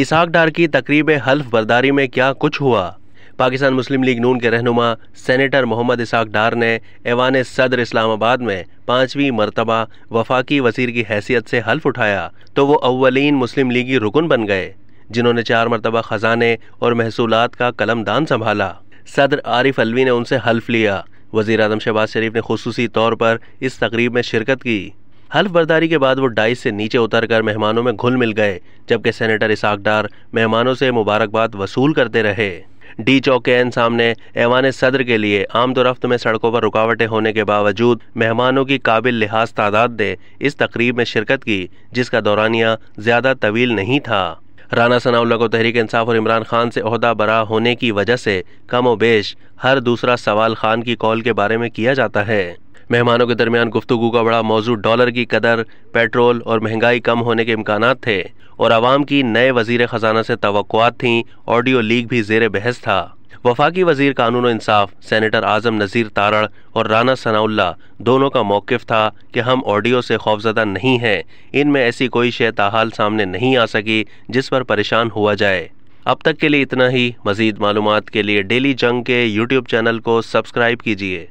इसहाक डार की तकरीब हल्फ बर्दारी में क्या कुछ हुआ पाकिस्तान मुस्लिम लीग नून के रहनुमा सेनेटर मोहम्मद इसहाक डार ने ऐवान सदर इस्लामाबाद में पाँचवीं मरतबा वफाकी वजीर की हैसियत से हल्फ उठाया तो वो अवलिन मुस्लिम लीगी रुकन बन गए जिन्होंने चार मरतबा ख़जाने और महसूलत का कलमदान संभाला सदर आरिफ अलवी ने उनसे हल्फ लिया वजीर अजम शहबाज शरीफ ने खसूसी तौर पर इस तकरीब में शिरकत की हल्फ बर्दारी के बाद वो डाइस से नीचे उतरकर मेहमानों में घुल मिल गए जबकि सेनेटर इसाक डार मेहमानों से मुबारकबाद वसूल करते रहे डी चौक के एन सामने ऐवान सदर के लिए आमदोरफ्त में सड़कों पर रुकावटें होने के बावजूद मेहमानों की काबिल लिहाज तादाद ने इस तकरीब में शिरकत की जिसका दौरानिया ज़्यादा तवील नहीं था राना सनाउल्ला को तहरीक इंसाफ और इमरान खान से अहदा बरा होने की वजह से कम हर दूसरा सवाल खान की कॉल के बारे में किया जाता है मेहमानों के दरमियान गुफ्तु का बड़ा मौजूद डॉलर की कदर पेट्रोल और महंगाई कम होने के इम्कान थे और आवाम की नए वजीर ख़जाना से तो थीं ऑडियो लीक भी जेर बहस था वफाकी वजीर कानून इंसाफ सैनिटर आजम नज़ीर तारड़ और राना सनाउल्ला दोनों का मौकफ था कि हम ऑडियो से खौफजदा नहीं हैं इनमें ऐसी कोई शे ताहाल सामने नहीं आ सकी जिस पर परेशान हुआ जाए अब तक के लिए इतना ही मज़ीद मालूम के लिए डेली जंग के यूट्यूब चैनल को सब्सक्राइब कीजिए